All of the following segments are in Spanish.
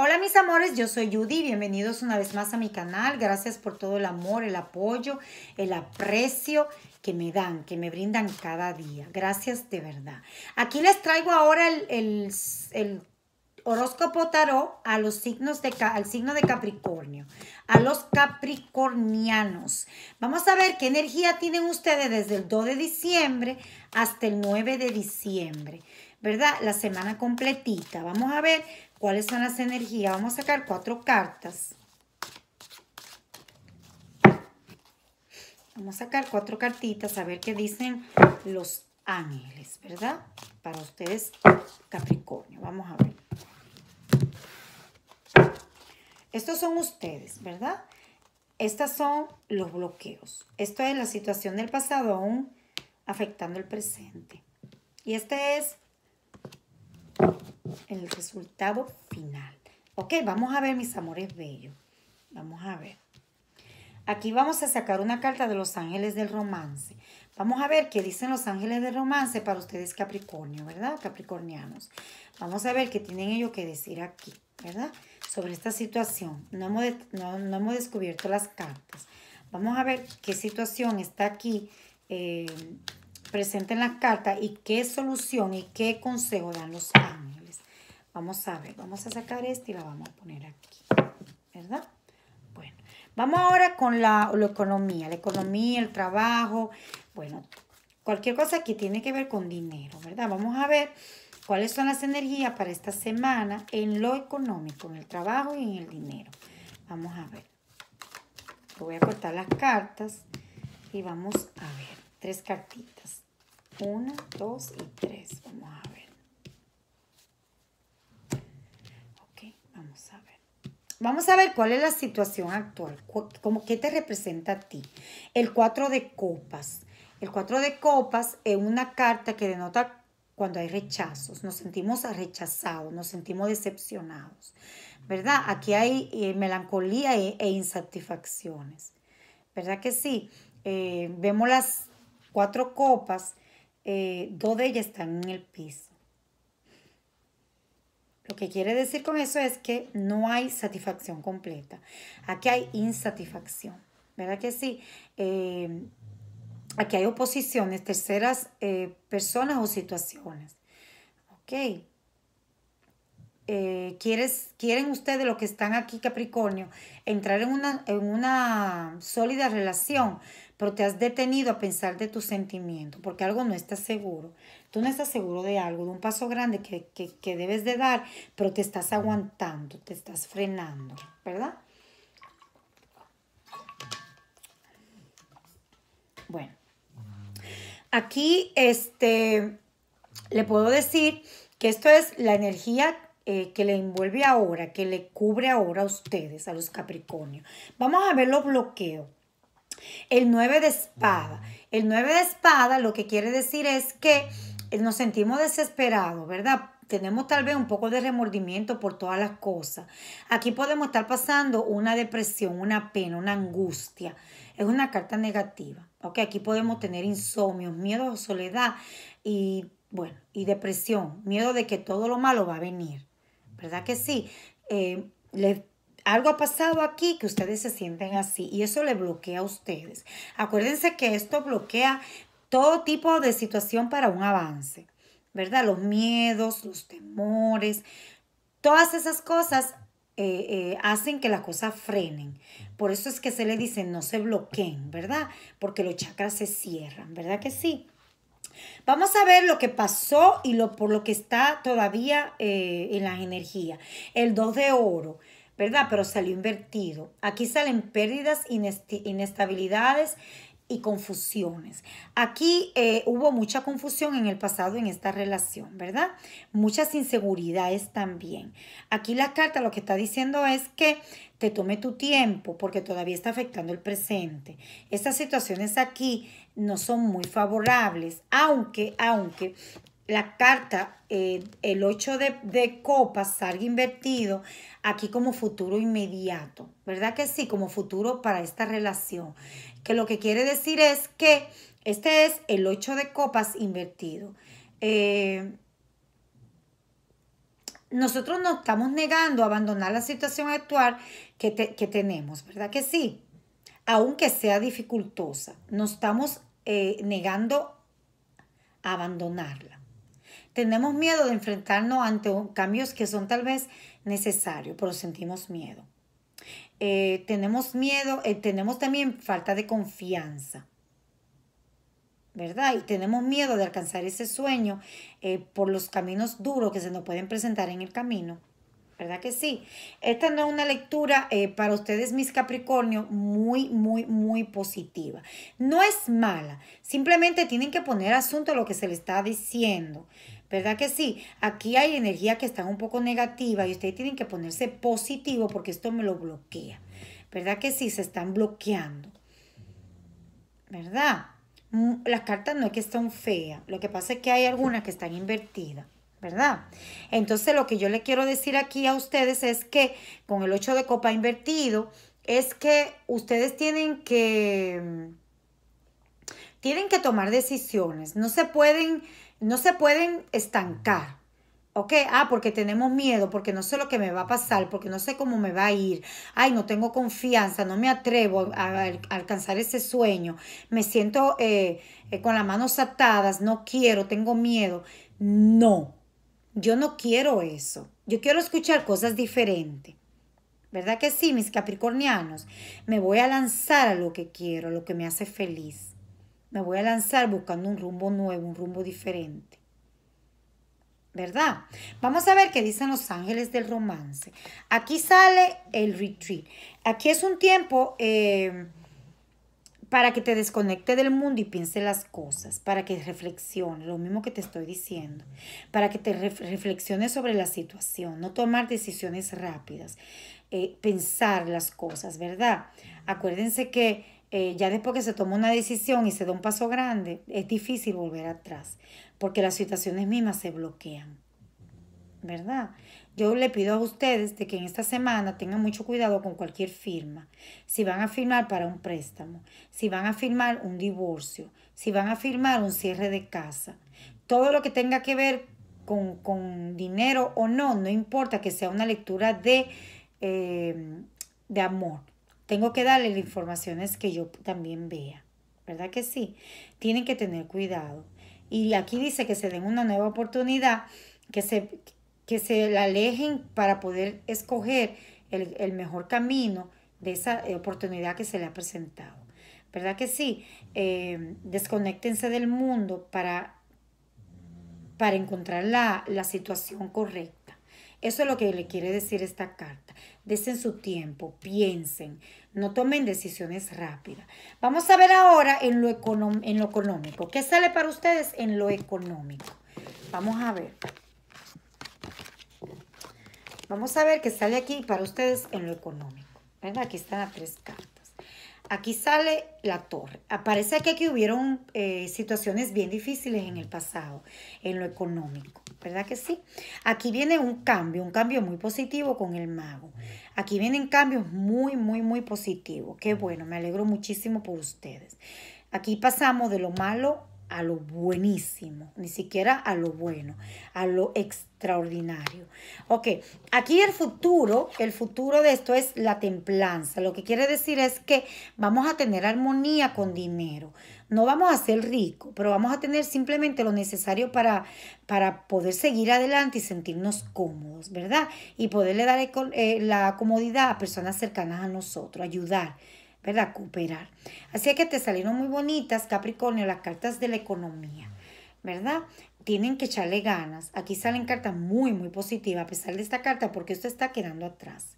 Hola mis amores, yo soy Judy, bienvenidos una vez más a mi canal. Gracias por todo el amor, el apoyo, el aprecio que me dan, que me brindan cada día. Gracias de verdad. Aquí les traigo ahora el, horóscopo tarot a los signos de, al signo de Capricornio, a los capricornianos. Vamos a ver qué energía tienen ustedes desde el 2 de diciembre hasta el 9 de diciembre, ¿verdad? La semana completita. Vamos a ver ¿Cuáles son las energías? Vamos a sacar cuatro cartas. Vamos a sacar cuatro cartitas a ver qué dicen los ángeles, ¿verdad? Para ustedes, Capricornio. Vamos a ver. Estos son ustedes, ¿verdad? Estos son los bloqueos. Esto es la situación del pasado aún afectando el presente. Y este es en el resultado final. Ok, vamos a ver mis amores bellos. Vamos a ver. Aquí vamos a sacar una carta de los ángeles del romance. Vamos a ver qué dicen los ángeles del romance para ustedes Capricornio, ¿verdad? Capricornianos. Vamos a ver qué tienen ellos que decir aquí, ¿verdad? Sobre esta situación. No hemos, descubierto las cartas. Vamos a ver qué situación está aquí eh, presente en la carta y qué solución y qué consejo dan los ángeles. Vamos a ver, vamos a sacar esta y la vamos a poner aquí, ¿verdad? Bueno, vamos ahora con la, economía, la economía, el trabajo, bueno, cualquier cosa que tiene que ver con dinero, ¿verdad? Vamos a ver cuáles son las energías para esta semana en lo económico, en el trabajo y en el dinero. Vamos a ver. Voy a cortar las cartas y vamos a ver. Tres cartitas. Una, dos y tres. Vamos a ver cuál es la situación actual, como, qué te representa a ti. El cuatro de copas. El cuatro de copas es una carta que denota cuando hay rechazos. Nos sentimos rechazados, nos sentimos decepcionados. ¿Verdad? Aquí hay eh, melancolía e, e, insatisfacciones. ¿Verdad que sí? Eh, vemos las cuatro copas, eh, dos de ellas están en el piso. Lo que quiere decir con eso es que no hay satisfacción completa. Aquí hay insatisfacción, ¿verdad que sí? Eh, aquí hay oposiciones, terceras eh, personas o situaciones. Ok. Eh, quieren ustedes, los que están aquí, Capricornio, entrar en una, en una sólida relación, pero te has detenido a pensar de tu sentimiento porque algo no estás seguro. Tú no estás seguro de algo, de un paso grande que, debes de dar, pero te estás aguantando, te estás frenando, ¿verdad? Bueno, aquí este, le puedo decir que esto es la energía eh, que le envuelve ahora, que le cubre ahora a ustedes, a los Capricornios. Vamos a ver los bloqueos. El 9 de espada. El 9 de espada lo que quiere decir es que eh, nos sentimos desesperados, ¿verdad? Tenemos tal vez un poco de remordimiento por todas las cosas. Aquí podemos estar pasando una depresión, una pena, una angustia. Es una carta negativa. ¿ok? Aquí podemos tener insomnio, miedo, soledad y, bueno, y depresión. Miedo de que todo lo malo va a venir. ¿Verdad que sí? Eh, les algo ha pasado aquí que ustedes se sienten así y eso le bloquea a ustedes. Acuérdense que esto bloquea todo tipo de situación para un avance, ¿verdad? Los miedos, los temores, todas esas cosas eh, eh, hacen que las cosas frenen. Por eso es que se le dice no se bloqueen, ¿verdad? Porque los chakras se cierran, ¿verdad que sí? Vamos a ver lo que pasó y lo, por lo que está todavía eh, en las energías. El 2 de oro. ¿verdad? Pero salió invertido. Aquí salen pérdidas, inestabilidades y confusiones. Aquí eh, hubo mucha confusión en el pasado en esta relación, ¿verdad? Muchas inseguridades también. Aquí la carta lo que está diciendo es que te tome tu tiempo porque todavía está afectando el presente. Estas situaciones aquí no son muy favorables, aunque, aunque la carta, eh, el 8 de, copas, salga invertido aquí como futuro inmediato, ¿verdad que sí? Como futuro para esta relación. Que lo que quiere decir es que este es el 8 de copas invertido. Eh, nosotros no estamos negando a abandonar la situación actual que, tenemos, ¿verdad que sí? Aunque sea dificultosa, nos estamos eh, negando abandonarla. Tenemos miedo de enfrentarnos ante cambios que son tal vez necesarios, pero sentimos miedo. Eh, tenemos miedo, eh, tenemos también falta de confianza. ¿verdad? Y tenemos miedo de alcanzar ese sueño eh, por los caminos duros que se nos pueden presentar en el camino. ¿Verdad que sí? Esta no es una lectura eh, para ustedes, mis Capricornio, muy, muy, muy positiva. No es mala, simplemente tienen que poner asunto a lo que se le está diciendo. ¿Verdad que sí? Aquí hay energía que está un poco negativa y ustedes tienen que ponerse positivo porque esto me lo bloquea. ¿Verdad que sí? Se están bloqueando. ¿Verdad? Mm, las cartas no es que están feas, lo que pasa es que hay algunas que están invertidas. ¿verdad? Entonces lo que yo le quiero decir aquí a ustedes es que con el 8 de copa invertido, es que ustedes tienen que, mm, tienen que tomar decisiones, no se pueden, no se pueden estancar. ¿Ok? Ah, porque tenemos miedo, porque no sé lo que me va a pasar, porque no sé cómo me va a ir. Ay, no tengo confianza, no me atrevo a, alcanzar ese sueño. Me siento eh, eh, con las manos atadas, no quiero, tengo miedo. No, yo no quiero eso. Yo quiero escuchar cosas diferentes. ¿Verdad que sí, mis capricornianos? Me voy a lanzar a lo que quiero, a lo que me hace feliz. Me voy a lanzar buscando un rumbo nuevo, un rumbo diferente. ¿Verdad? Vamos a ver qué dicen los ángeles del romance. Aquí sale el retreat. Aquí es un tiempo eh, para que te desconecte del mundo y piense las cosas, para que reflexione, lo mismo que te estoy diciendo, para que te reflexiones sobre la situación, no tomar decisiones rápidas, eh, pensar las cosas, ¿verdad? Acuérdense que eh, ya después que se toma una decisión y se da un paso grande, es difícil volver atrás, porque las situaciones mismas se bloquean, ¿verdad? Yo le pido a ustedes de que en esta semana tengan mucho cuidado con cualquier firma. Si van a firmar para un préstamo, si van a firmar un divorcio, si van a firmar un cierre de casa. Todo lo que tenga que ver con, dinero o no, no importa que sea una lectura de, eh, de amor. Tengo que darle las informaciones que yo también vea. ¿Verdad que sí? Tienen que tener cuidado. Y aquí dice que se den una nueva oportunidad, que se que se la alejen para poder escoger el, mejor camino de esa eh, oportunidad que se le ha presentado. ¿Verdad que sí? Eh, em, desconéctense del mundo para, para encontrar la, situación correcta. Eso es lo que le quiere decir esta carta. Desen su tiempo, piensen, no tomen decisiones rápidas. Vamos a ver ahora en lo, en lo económico. ¿Qué sale para ustedes en lo económico? Vamos a ver. Vamos a ver qué sale aquí para ustedes en lo económico. Aquí están las tres cartas. Aquí sale la torre. Aparece ah, que aquí hubieron eh, situaciones bien difíciles en el pasado, en lo económico. ¿Verdad que sí? Aquí viene un cambio, un cambio muy positivo con el mago. Aquí vienen cambios muy, muy, muy positivos. Qué bueno, me alegro muchísimo por ustedes. Aquí pasamos de lo malo a lo buenísimo, ni siquiera a lo bueno, a lo extraordinario. Ok, aquí el futuro, el futuro de esto es la templanza. Lo que quiere decir es que vamos a tener armonía con dinero. No vamos a ser ricos, pero vamos a tener simplemente lo necesario para, para poder seguir adelante y sentirnos cómodos, ¿verdad? Y poderle dar eh, la comodidad a personas cercanas a nosotros, ayudar. ¿verdad? Cooperar. Así que te salieron muy bonitas, Capricornio, las cartas de la economía, ¿verdad? Tienen que echarle ganas. Aquí salen cartas muy, muy positivas, a pesar de esta carta, porque esto está quedando atrás.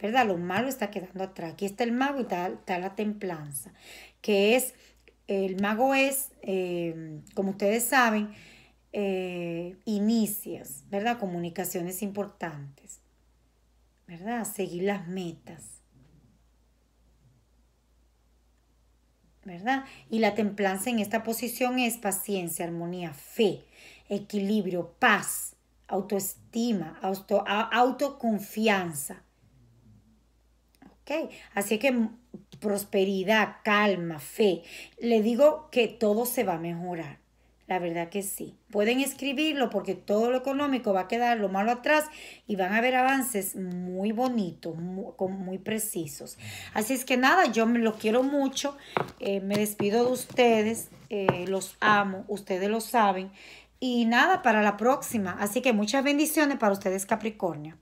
¿Verdad? Lo malo está quedando atrás. Aquí está el mago y está, está la templanza, que es, el mago es, eh, como ustedes saben, eh, inicias, ¿verdad? Comunicaciones importantes, ¿verdad? Seguir las metas. ¿verdad? Y la templanza en esta posición es paciencia, armonía, fe, equilibrio, paz, autoestima, autoconfianza. ¿Ok? Así que prosperidad, calma, fe. Le digo que todo se va a mejorar. La verdad que sí. Pueden escribirlo porque todo lo económico va a quedar lo malo atrás y van a ver avances muy bonitos, muy, precisos. Así es que nada, yo me lo quiero mucho. Eh, me despido de ustedes. Eh, los amo. Ustedes lo saben. Y nada, para la próxima. Así que muchas bendiciones para ustedes, Capricornio.